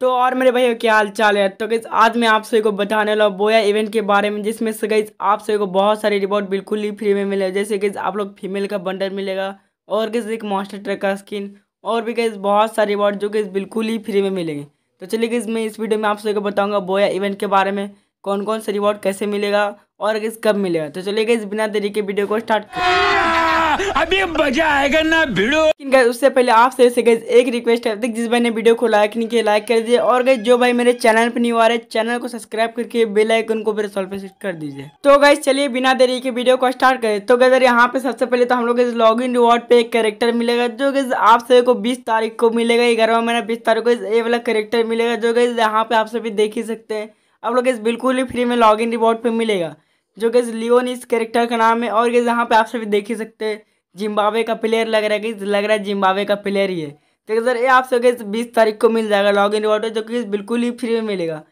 तो और मेरे भाई क्या हाल चाल है तो गई आज मैं आप सभी को बताने वाला हूँ बोया इवेंट के बारे में जिसमें से गई आप सभी को बहुत सारे रिवॉर्ड बिल्कुल ही फ्री में मिले जैसे कि आप लोग फीमेल का बंडर मिलेगा और किस एक मास्टर ट्रक का स्किन और भी कई बहुत सारे रिवॉर्ड जो कि बिल्कुल ही फ्री में मिलेंगे तो चलिए गई मैं इस वीडियो में आप सभी को बताऊँगा बोया इवेंट के बारे में कौन कौन सा रिवॉर्ड कैसे मिलेगा और किस कब मिलेगा तो चलिए गई बिना देरी के वीडियो को स्टार्ट अभी मजा आएगा ना भिड़ो गाइस उससे पहले आपसे ऐसे गाइस एक रिक्वेस्ट है जिस भाई ने वीडियो को लाइक नहीं किया लाइक कर दीजिए और गाइस जो भाई मेरे चैनल पर नहीं आ रहे चैनल को सब्सक्राइब करके बेल आइकन को मेरे सॉल्व पे सेट कर दीजिए तो गाइस चलिए बिना देरी के वीडियो को स्टार्ट करें तो गजर यहाँ पे सबसे पहले तो हम लोग लॉग इन रिवॉर्ड पे एक कैरेक्टर मिलेगा जो गज आप सभी को बीस तारीख को मिलेगा ये ग्यारह महीना बीस तारीख को ये वाला करेक्टर मिलेगा जो गज यहाँ पे आप सभी देख ही सकते हैं आप लोग इस बिल्कुल ही फ्री में लॉग इन रिवॉर्ड पे मिलेगा जो कि लियोन इस कैरेक्टर का नाम है और गैस यहाँ पे आप सभी देख ही सकते हैं जिम्बावे का प्लेयर लग रहा है गैस लग रहा है जिम्बावे का प्लेयर ही है तो सर ये आप सभी बीस तारीख को मिल जाएगा लॉग इन वाटर जो कि बिल्कुल ही फ्री में मिलेगा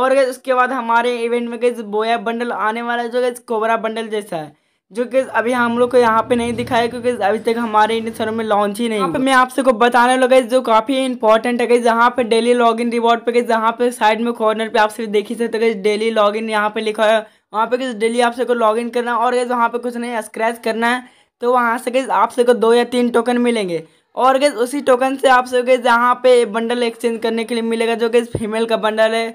और गैस उसके बाद हमारे इवेंट में गैस बोया बंडल आने वाला है जो गैस कोबरा बंडल जैसा है जो कि अभी हम लोग को यहाँ पे नहीं दिखाया क्योंकि अभी तक हमारे इन शहरों में लॉन्च ही नहीं है मैं आप सबको बताने लगा जो काफ़ी इंपॉर्टेंट है कि जहाँ पे डेली लॉगिन रिवॉर्ड पे गई जहाँ पे साइड में कॉर्नर पे आप सभी देख ही सकते डेली लॉगिन यहाँ पे लिखा है वहाँ पे किस डेली आप सबको लॉग इन करना और गैस वहाँ पे कुछ नहीं स्क्रैच करना है तो वहाँ से गैस आप सबको दो या तीन टोकन मिलेंगे और गैस उसी टोकन से आप सबको यहाँ पे बंडल एक्सचेंज करने के लिए मिलेगा जो गैस फीमेल का बंडल है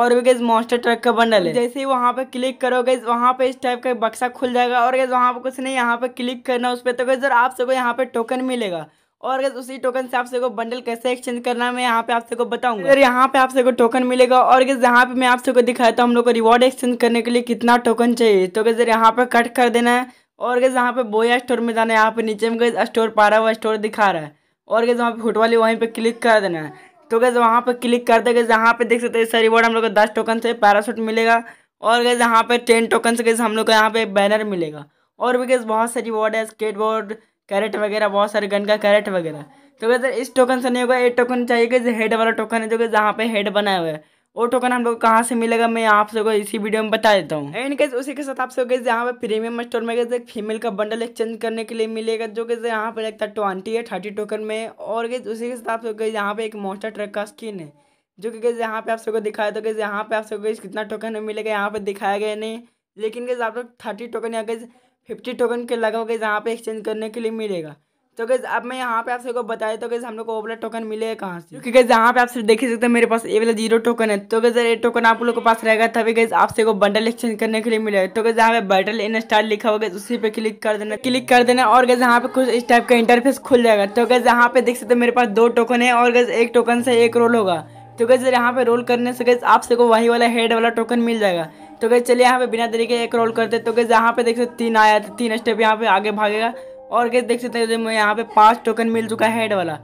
और भी गैस मॉन्स्टर ट्रक का बंडल है जैसे ही वहाँ पे क्लिक करोगे वहाँ पे इस टाइप का बक्सा खुल जाएगा और गैस वहाँ पे कुछ नहीं यहाँ पे क्लिक करना उस पर तो गैस आप सबको यहाँ पे टोकन मिलेगा और अगर उसी टोकन से आप सबको बंडल कैसे एक्सचेंज करना है मैं यहाँ पे आपसे को बताऊंगा अगर यहाँ पे आपसे को टोकन मिलेगा और अगर यहाँ पे मैं आपसे को दिखाता हूँ हम लोग को रिवॉर्ड एक्सचेंज करने के लिए कितना टोकन चाहिए तो अगर यहाँ पे कट कर देना है और अगर यहाँ पे बोया स्टोर में जाना है यहाँ पे नीचे में गज स्टोर पारा हुआ स्टोर दिखा रहा है और अगर वहाँ पे फुट वाली वहीं पर क्लिक कर देना है तो अगर वहाँ पर क्लिक कर देगा जहाँ पे देख सकते हैं सर रिवॉर्ड हम लोग को दस टोकन से पैरासूट मिलेगा और अगर यहाँ पे टेन टोकन से हम लोग को यहाँ पे बैनर मिलेगा और भी गज बहुत सारी रिवॉर्ड है स्केटबोर्ड बोर्ड कैरेट वगैरह बहुत सारे गन का कैरेट वगैरह तो क्या इस टोकन से नहीं होगा ये टोकन चाहिए कि हेड वाला टोकन है जो कि जहाँ पे हेड बना हुआ है वो टोकन हम लोग कहाँ से मिलेगा मैं आप सबको इसी वीडियो में बता देता हूँ एंड कैसे उसी के साथ आप सबके यहाँ पे प्रीमियम स्टोर में कैसे फीमेल का बंडल एक्सचेंज करने के लिए मिलेगा जो कैसे यहाँ पे लगता है ट्वेंटी या थर्टी टोकन में और कैसे उसी के साथ आप सबके यहाँ पे एक मोस्टर ट्रक का स्किन है जो कि कैसे यहाँ पे आप सबको दिखाया तो कैसे यहाँ पे आप सबको कितना टोकन मिलेगा यहाँ पे दिखाया गया नहीं लेकिन कैसे आप लोग थर्टी टोकन या कैसे फिफ्टी टोकन के लगभग गैस यहाँ पे एक्सचेंज करने के लिए मिलेगा तो गैस अब मैं यहाँ पे आप सबको बताया तो कैसे हम लोग को ओबला टोकन मिलेगा कहाँ से क्योंकि गैस यहाँ पे आप सब देख सकते हैं मेरे पास ये वाला जीरो टोकन है तो गैस ये टोकन आप लोगों के पास रहेगा तभी गैस आप सबको बंडल एक्सचेंज करने के लिए मिलेगा तो क्या यहाँ पे बटल इन स्टार लिखा होगा उसी पे क्लिक कर देना क्लिक कर देना और गैस यहाँ पे कुछ इस टाइप का इंटरफेस खुल जाएगा तो क्या यहाँ पे देख सकते मेरे पास दो टोकन है और गैस एक टोकन से एक रोल होगा तो गैस यहाँ पे रोल करने से गैस आप सबको वही वाला हेड वाला टोकन मिल जाएगा तो गैस चलिए यहाँ पे बिना तरीके एक रोल करते तो गैस यहाँ पे देख सकते तीन आया था तो तीन स्टेप यहाँ पे आगे भागेगा और गैस देख सकते हैं यहाँ पे पाँच टोकन मिल चुका है हेड वाला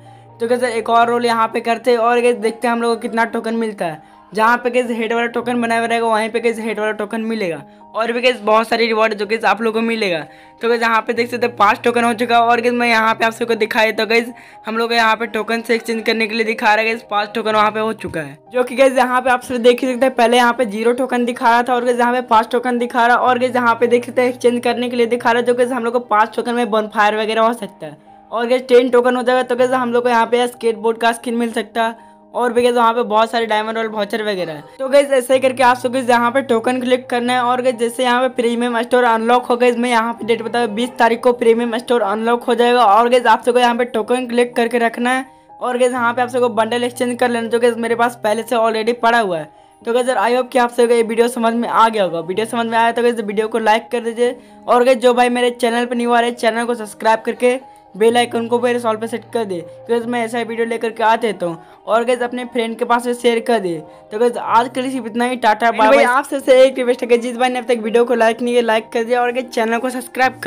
तो गैस एक और रोल यहाँ पे करते और गैस देखते हैं हम लोग को कितना टोकन मिलता है जहाँ पे कैसे हेड वाला टोकन बना हुआ रहेगा वहीं पे कैसे हेड वाला टोकन मिलेगा और भी कैसे बहुत सारे रिवॉर्ड जो कि आप लोगों को मिलेगा तो कैसे यहाँ पे देख सकते हो पाँच टोकन हो चुका है और कैसे मैं यहाँ पे आप सबको दिखाई तो कैसे हम लोग यहाँ पे टोकन से एक्सचेंज करने के लिए दिखा रहा है पाँच टोकन वहाँ पे हो चुका है जो कि कैसे यहाँ पे आप सब देख ही सकते हैं पहले यहाँ पे जीरो टोकन दिखा रहा था और कैसे यहाँ पे पाँच टोकन दिखा रहा और कैसे यहाँ पे देख सकते हैं एक्सचेंज करने के लिए दिखा रहा है जो कैसे हम लोग को पाँच टोकन में बन फायर वगैरह हो सकता है और कैसे टेन टोकन हो जाएगा तो कैसे हम लोग को यहाँ पे स्केट बोर्ड का स्किन मिल सकता है और भी वहाँ पे बहुत सारे डायमंड और भाउचर वगैरह है तो गैस ऐसे ही करके आप सब यहाँ पे टोकन क्लिक करना है और गैस जैसे यहाँ पे प्रीमियम स्टोर अनलॉक हो गए मैं यहाँ पे डेट बताया बीस तारीख को प्रीमियम स्टोर अनलॉक हो जाएगा और गैस आप सबको यहाँ पे टोकन क्लिक करके रखना है और गैस यहाँ पे आप सबको बंडल एक्सचेंज कर लेना जो गैस मेरे पास पहले से ऑलरेडी पड़ा हुआ है तो गैस आई होप कि आप सबको ये वीडियो समझ में आ गया होगा वीडियो समझ में आया तो गैस वीडियो को लाइक कर दीजिए और गैस जो भाई मेरे चैनल पर नहीं हुआ रहे चैनल को सब्सक्राइब करके बेल आइकन को मेरे सॉल पे सेट कर दे क्योंकि मैं ऐसा वीडियो लेकर के आते तो हूँ और गैस अपने फ्रेंड के पास शेयर कर दे तो गैस आज के लिए सिर्फ इतना ही टाटा बाय आप सबसे एक रिक्वेस्ट है जिस भाई ने अब तक वीडियो को लाइक नहीं किया लाइक कर दिया और अगर चैनल को सब्सक्राइब कर